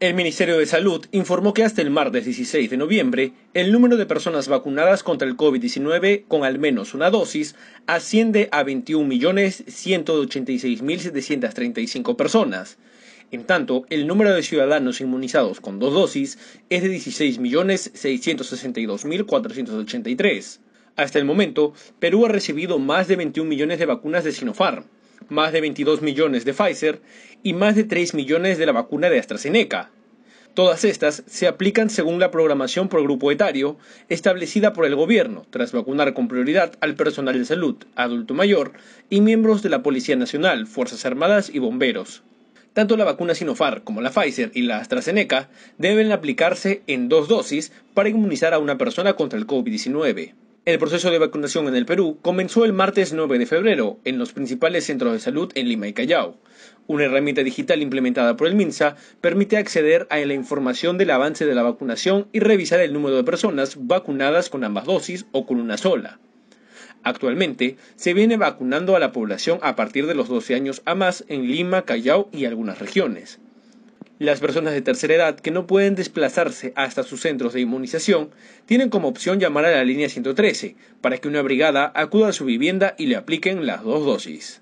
El Ministerio de Salud informó que hasta el martes 16 de noviembre, el número de personas vacunadas contra el COVID-19 con al menos una dosis asciende a 21.186.735 personas. En tanto, el número de ciudadanos inmunizados con dos dosis es de 16.662.483. Hasta el momento, Perú ha recibido más de 21 millones de vacunas de Sinopharm más de 22 millones de Pfizer y más de 3 millones de la vacuna de AstraZeneca. Todas estas se aplican según la programación por grupo etario establecida por el gobierno, tras vacunar con prioridad al personal de salud, adulto mayor y miembros de la Policía Nacional, Fuerzas Armadas y bomberos. Tanto la vacuna Sinopharm como la Pfizer y la AstraZeneca deben aplicarse en dos dosis para inmunizar a una persona contra el COVID-19. El proceso de vacunación en el Perú comenzó el martes 9 de febrero en los principales centros de salud en Lima y Callao. Una herramienta digital implementada por el MINSA permite acceder a la información del avance de la vacunación y revisar el número de personas vacunadas con ambas dosis o con una sola. Actualmente se viene vacunando a la población a partir de los 12 años a más en Lima, Callao y algunas regiones. Las personas de tercera edad que no pueden desplazarse hasta sus centros de inmunización tienen como opción llamar a la línea 113 para que una brigada acuda a su vivienda y le apliquen las dos dosis.